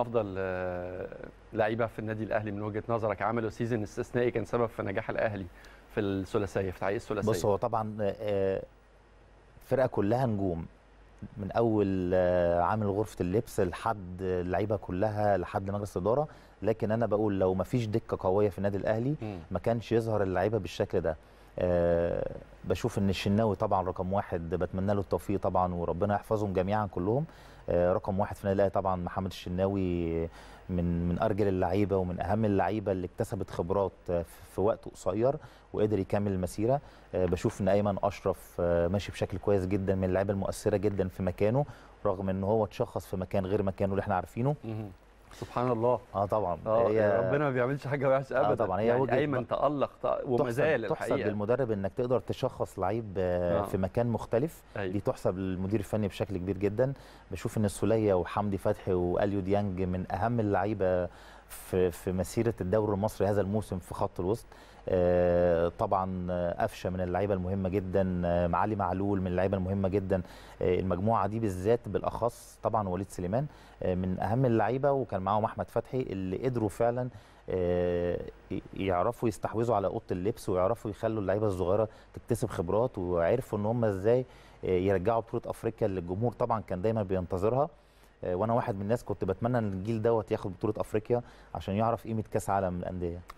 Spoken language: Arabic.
افضل آه، لعيبه في النادي الاهلي من وجهه نظرك عملوا سيزون استثنائي كان سبب في نجاح الاهلي في الثلاثيه في تحقيق الثلاثيه بص هو طبعا الفرقه آه، آه، كلها نجوم من اول عامل غرفه اللبس لحد اللعيبه كلها لحد مجلس الاداره لكن انا بقول لو ما فيش دكه قويه في النادي الاهلي ما كانش يظهر اللعيبه بالشكل ده بشوف ان الشناوي طبعا رقم واحد بتمنى له التوفيق طبعا وربنا يحفظهم جميعا كلهم آه، رقم واحد في النادي طبعا محمد الشناوي من من ارجل اللعيبه ومن اهم اللعيبه اللي اكتسبت خبرات آه، في وقت قصير وقدر يكمل المسيره آه، بشوف ان ايمن اشرف ماشي بشكل كويس جدا من اللعيبه المؤثره جدا في مكانه رغم ان هو اتشخص في مكان غير مكانه اللي احنا عارفينه سبحان الله اه طبعا آه هي ربنا ما بيعملش حاجه وحشه آه، ابدا آه طبعا هي يعني ايمن تالق وما زال تحسب للمدرب انك تقدر تشخص لعيب آه،, آه في مكان مختلف أيوه. دي تحسب للمدير الفني بشكل كبير جدا بشوف ان السوليه وحمدي فتحي واليو ديانج من اهم اللعيبه في في مسيره الدوري المصري هذا الموسم في خط الوسط آه، طبعا قفشه من اللعيبه المهمه جدا آه، معالي معلول من اللعيبه المهمه جدا آه، المجموعه دي بالذات بالاخص طبعا وليد سليمان من اهم اللعيبه وكان معاهم احمد فتحي اللي قدروا فعلا يعرفوا يستحوذوا على اوضه اللبس ويعرفوا يخلوا اللعيبه الصغيره تكتسب خبرات وعرفوا ان هم ازاي يرجعوا بطوله افريقيا اللي الجمهور طبعا كان دايما بينتظرها آه، وانا واحد من الناس كنت بتمنى ان الجيل دوت ياخد بطوله افريقيا عشان يعرف قيمه كاس عالم للانديه